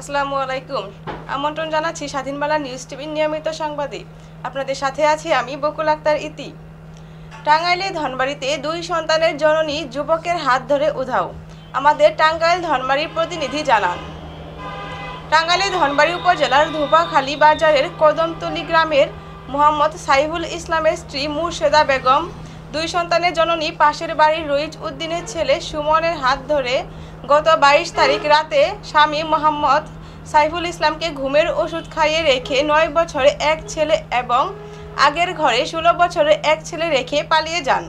আসসালামু আলাইকুম আমন্ত্রণ জানাচ্ছি স্বাধীনবালা নিউজ টিভির নিয়মিত সাংবাদিক আপনাদের সাথে আছি আমি বকুল আক্তার ইতি টাঙ্গাইলে ধনবাড়িতে দুই সন্তানের জননী যুবকের হাত ধরে উধাও আমাদের টাঙ্গাইল ধনবাড়ির প্রতিনিধি জানান টাঙ্গাইলে ধনবাড়ি উপজেলার ধুপাখালী বাজারের কদমতলি গ্রামের মোহাম্মদ সাইফুল ইসলামের স্ত্রী মুর্শেদা বেগম দুই সন্তানের জননী পাশের বাড়ির রইজ উদ্দিনের ছেলে সুমনের হাত ধরে গত বাইশ তারিখ রাতে স্বামী মোহাম্মদ সাইফুল ইসলামকে ঘুমের ওষুধ খাইয়ে রেখে নয় বছরে এক ছেলে এবং আগের ঘরে ষোলো বছরে এক ছেলে রেখে পালিয়ে যান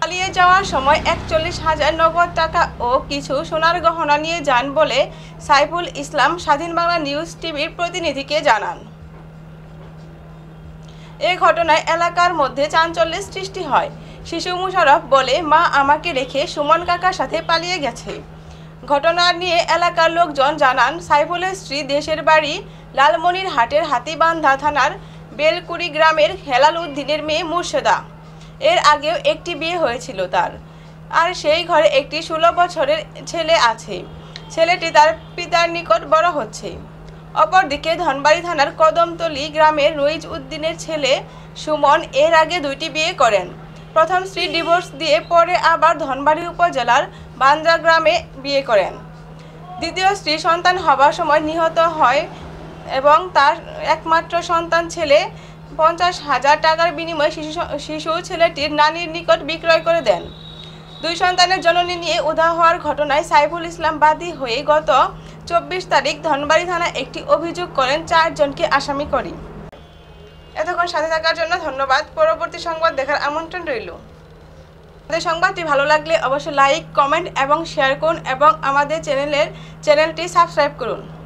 পালিয়ে যাওয়ার সময় একচল্লিশ হাজার নগদ টাকা ও কিছু সোনার গহনা নিয়ে যান বলে সাইফুল ইসলাম স্বাধীন বাংলা নিউজ টিভির প্রতিনিধিকে জানান এ ঘটনায় এলাকার মধ্যে চাঞ্চল্যের সৃষ্টি হয় শিশু মুশারফ বলে মা আমাকে রেখে সুমন কাকার সাথে পালিয়ে গেছে ঘটনা নিয়ে এলাকার লোকজন জানান সাইফুলের স্ত্রী দেশের বাড়ি লালমনির হাটের হাতিবান্ধা থানার বেলকুড়ি গ্রামের হেলাল উদ্দিনের মেয়ে মুর্শেদা এর আগেও একটি বিয়ে হয়েছিল তার আর সেই ঘরে একটি ষোলো বছরের ছেলে আছে ছেলেটি তার পিতার নিকট বড় হচ্ছে অপরদিকে ধনবাড়ি থানার কদমতলি গ্রামের রইজ উদ্দিনের ছেলে সুমন এর আগে দুইটি বিয়ে করেন প্রথম স্ত্রী ডিভোর্স দিয়ে পরে আবার ধনবাড়ি উপজেলার বান্দ্রা গ্রামে বিয়ে করেন দ্বিতীয় স্ত্রী সন্তান হবার সময় নিহত হয় এবং তার একমাত্র সন্তান ছেলে পঞ্চাশ হাজার টাকার বিনিময়ে শিশু শিশু ছেলেটির নানির নিকট বিক্রয় করে দেন দুই সন্তানের জননী নিয়ে উধা হওয়ার ঘটনায় সাইফুল ইসলাম বাদী হয়ে গত চব্বিশ তারিখ ধনবাড়ি থানা একটি অভিযোগ করেন চারজনকে আসামি করি এতক্ষণ সাথে থাকার জন্য ধন্যবাদ পরবর্তী সংবাদ দেখার আমন্ত্রণ রইল আমাদের সংবাদটি ভালো লাগলে অবশ্যই লাইক কমেন্ট এবং শেয়ার করুন এবং আমাদের চ্যানেলের চ্যানেলটি সাবস্ক্রাইব করুন